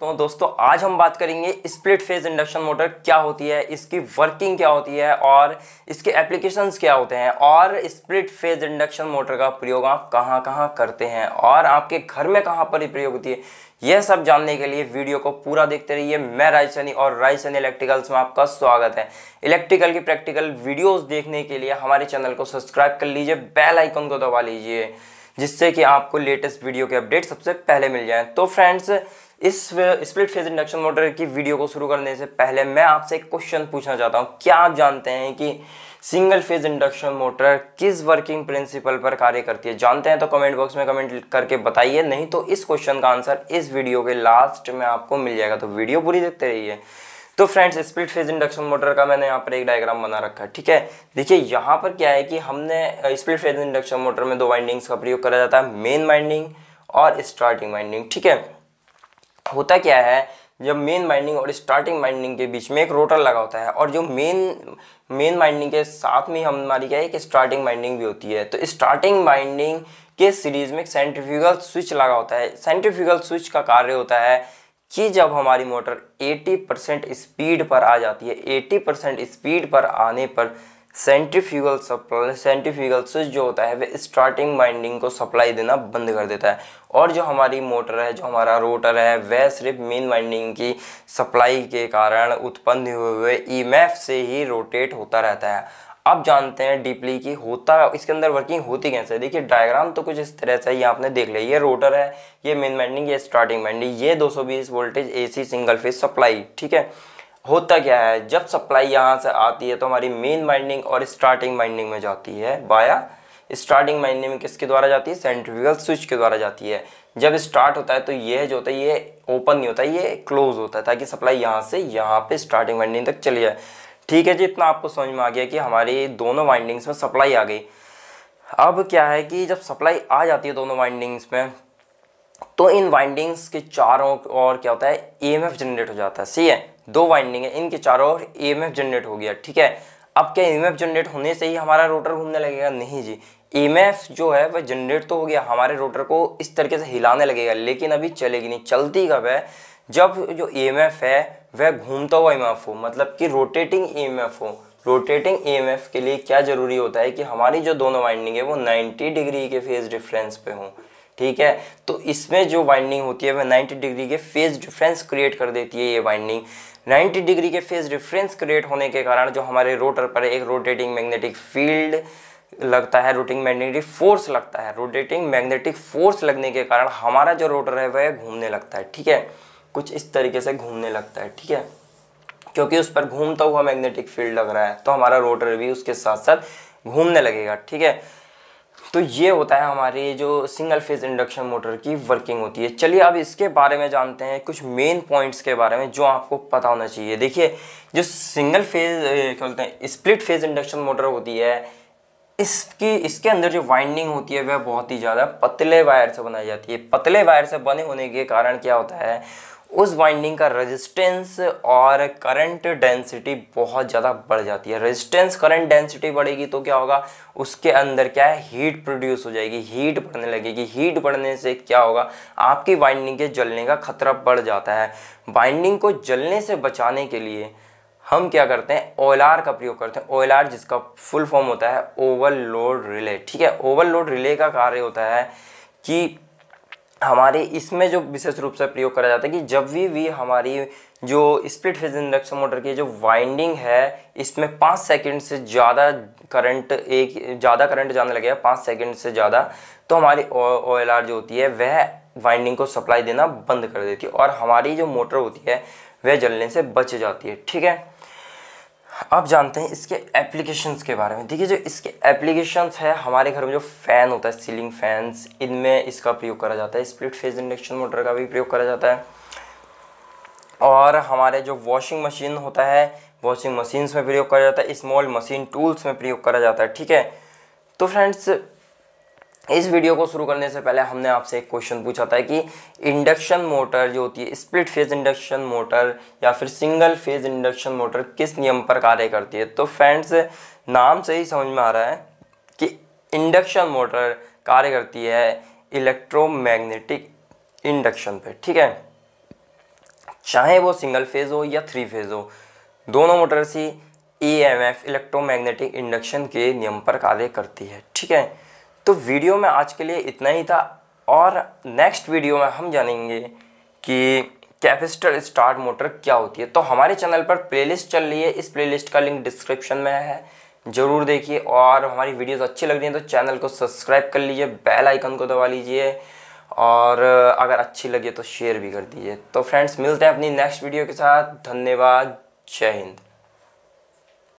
तो दोस्तों आज हम बात करेंगे स्प्लिट फेज इंडक्शन मोटर क्या होती है इसकी वर्किंग क्या होती है और इसके एप्लीकेशंस क्या होते हैं और स्प्लिट फेज इंडक्शन मोटर का प्रयोग आप कहाँ कहाँ करते हैं और आपके घर में कहाँ पर प्रयोग होती है यह सब जानने के लिए वीडियो को पूरा देखते रहिए मैं रायसनी और रायसनी इलेक्ट्रिकल्स में आपका स्वागत है इलेक्ट्रिकल की प्रैक्टिकल वीडियोज देखने के लिए हमारे चैनल को सब्सक्राइब कर लीजिए बेल आइकन को दबा लीजिए जिससे कि आपको लेटेस्ट वीडियो के अपडेट सबसे पहले मिल जाए तो फ्रेंड्स इस स्प्लिट फेज इंडक्शन मोटर की वीडियो को शुरू करने से पहले मैं आपसे एक क्वेश्चन पूछना चाहता हूँ क्या आप जानते हैं कि सिंगल फेज इंडक्शन मोटर किस वर्किंग प्रिंसिपल पर कार्य करती है जानते हैं तो कमेंट बॉक्स में कमेंट करके बताइए नहीं तो इस क्वेश्चन का आंसर इस वीडियो के लास्ट में आपको मिल जाएगा तो वीडियो पूरी देखते रहिए तो friends split phase induction motor का मैंने यहाँ पर एक डायग्राम बना रखा है ठीक है देखिए यहाँ पर क्या है कि हमने स्प्लिट फेज इंडक्शन मोटर में दो वाइंडिंग्स का प्रयोग करा जाता है मेन वाइंडिंग और स्टार्टिंग वाइंडिंग ठीक है होता क्या है जब मेन माइंडिंग और स्टार्टिंग माइंडिंग के बीच में एक रोटर लगा होता है और जो मेन मेन माइंडिंग के साथ में हमारी क्या है कि स्टार्टिंग माइंडिंग भी होती है तो स्टार्टिंग बाइंडिंग के सीरीज में एक सेंट्रिफ्यूगल स्विच लगा होता है सेंट्रिफ्यूगल स्विच का कार्य होता है कि जब हमारी मोटर 80 परसेंट स्पीड पर आ जाती है 80 परसेंट स्पीड पर आने पर सेंट्रीफ्यूगल सप्लाई सेंट्रीफ्यूगल स्विच जो होता है वह स्टार्टिंग बाइंडिंग को सप्लाई देना बंद कर देता है और जो हमारी मोटर है जो हमारा रोटर है वह सिर्फ मेन बाइंडिंग की सप्लाई के कारण उत्पन्न हुए हुए ईएमएफ e से ही रोटेट होता रहता है अब जानते हैं डीपली कि होता इसके अंदर वर्किंग होती कैसे है देखिए डायग्राम तो कुछ इस तरह से ये आपने देख लिया ये रोटर है ये मेन बाइंडिंग ये स्टार्टिंग बाइंडिंग ये 220 voltage AC single phase supply ठीक है होता क्या है जब सप्लाई यहाँ से आती है तो हमारी मेन माइंडिंग और स्टार्टिंग माइंडिंग में जाती है बाया स्टार्टिंग माइंडिंग में किसके द्वारा जाती है सेंट्रिकल स्विच के द्वारा जाती है जब स्टार्ट होता है तो ये जो होता है ये ओपन नहीं होता ये क्लोज होता है ताकि सप्लाई यहाँ से यहाँ पे स्टार्टिंग माइंडिंग तक चली जाए ठीक है जी इतना आपको समझ में आ गया कि हमारी दोनों वाइंडिंग्स में सप्लाई आ गई अब क्या है कि जब सप्लाई आ जाती है दोनों वाइंडिंग्स में तो इन वाइंडिंग्स के चारों और क्या होता है ई e जनरेट हो जाता है सही है दो वाइंडिंग है इनके चारों ओर ई जनरेट हो गया ठीक है अब क्या ई जनरेट होने से ही हमारा रोटर घूमने लगेगा नहीं जी ई जो है वह जनरेट तो हो गया हमारे रोटर को इस तरीके से हिलाने लगेगा लेकिन अभी चलेगी नहीं चलती कब है जब जो ई है वह घूमता हुआ ई हो मतलब कि रोटेटिंग ई हो रोटेटिंग ई के लिए क्या ज़रूरी होता है कि हमारी जो दोनों वाइंडिंग है वो 90 डिग्री के फेज़ डिफरेंस पे हों ठीक है तो इसमें जो वाइंडिंग होती है वह 90 डिग्री के फेज डिफरेंस क्रिएट कर देती है ये वाइंडिंग 90 डिग्री के फेज डिफरेंस क्रिएट होने के कारण जो हमारे रोटर पर एक रोटेटिंग मैग्नेटिक फील्ड लगता है रोटिंग मैग्नेटिक फोर्स लगता है रोटेटिंग मैग्नेटिक फोर्स लगने के कारण हमारा जो रोटर है वह घूमने लगता है ठीक है कुछ इस तरीके से घूमने लगता है ठीक है क्योंकि उस पर घूमता हुआ मैग्नेटिक फील्ड लग रहा है तो हमारा रोटर भी उसके साथ साथ घूमने लगेगा ठीक है तो ये होता है हमारी जो सिंगल फेज इंडक्शन मोटर की वर्किंग होती है चलिए अब इसके बारे में जानते हैं कुछ मेन पॉइंट्स के बारे में जो आपको पता होना चाहिए देखिए जो सिंगल फेज क्या बोलते हैं स्प्लिट फेज इंडक्शन मोटर होती है इसकी इसके अंदर जो वाइंडिंग होती है वह बहुत ही ज़्यादा पतले वायर से बनाई जाती है पतले वायर से बने होने के कारण क्या होता है उस वाइंडिंग का रेजिस्टेंस और करंट डेंसिटी बहुत ज़्यादा बढ़ जाती है रेजिस्टेंस करंट डेंसिटी बढ़ेगी तो क्या होगा उसके अंदर क्या है हीट प्रोड्यूस हो जाएगी हीट बढ़ने लगेगी हीट बढ़ने से क्या होगा आपकी वाइंडिंग के जलने का खतरा बढ़ जाता है वाइंडिंग को जलने से बचाने के लिए हम क्या करते हैं ओ का प्रयोग करते हैं ओ जिसका फुल फॉर्म होता है ओवरलोड रिले ठीक है ओवरलोड रिले का कार्य होता है कि हमारे इसमें जो विशेष रूप से प्रयोग करा जाता है कि जब भी भी हमारी जो स्पीड फेज इंडक्शन मोटर की जो वाइंडिंग है इसमें पाँच सेकंड से ज़्यादा करंट एक ज़्यादा करंट जाने लगेगा पाँच सेकंड से ज़्यादा तो हमारी ओ एल आर जो होती है वह वाइंडिंग को सप्लाई देना बंद कर देती है और हमारी जो मोटर होती है वह जलने से बच जाती है ठीक है अब जानते हैं इसके एप्लीकेशंस के बारे में देखिए जो इसके एप्लीकेशंस है हमारे घर में जो फ़ैन होता है सीलिंग फैंस इनमें इसका प्रयोग करा जाता है स्प्लिट फेज इंडक्शन मोटर का भी प्रयोग करा जाता है और हमारे जो वॉशिंग मशीन होता है वॉशिंग मशीन्स में प्रयोग करा जाता है स्मॉल मशीन टूल्स में प्रयोग करा जाता है ठीक है तो फ्रेंड्स इस वीडियो को शुरू करने से पहले हमने आपसे एक क्वेश्चन पूछा था कि इंडक्शन मोटर जो होती है स्प्लिट फेज इंडक्शन मोटर या फिर सिंगल फेज इंडक्शन मोटर किस नियम पर कार्य करती है तो फ्रेंड्स नाम से ही समझ में आ रहा है कि इंडक्शन मोटर कार्य करती है इलेक्ट्रोमैग्नेटिक इंडक्शन पे ठीक है चाहे वो सिंगल फेज हो या थ्री फेज हो दोनों मोटर्स ही E M F electromagnetic induction के नियम पर कार्य करती है ठीक है तो वीडियो में आज के लिए इतना ही था और नेक्स्ट वीडियो में हम जानेंगे कि कैपेसिटर स्टार्ट मोटर क्या होती है तो हमारे चैनल पर प्लेलिस्ट चल रही है इस प्लेलिस्ट का लिंक डिस्क्रिप्शन में है ज़रूर देखिए और हमारी वीडियोस अच्छी लग रही हैं तो चैनल को सब्सक्राइब कर लीजिए बेल आइकन को दबा लीजिए और अगर अच्छी लगे तो शेयर भी कर दीजिए तो फ्रेंड्स मिलते हैं अपनी नेक्स्ट वीडियो के साथ धन्यवाद जय हिंद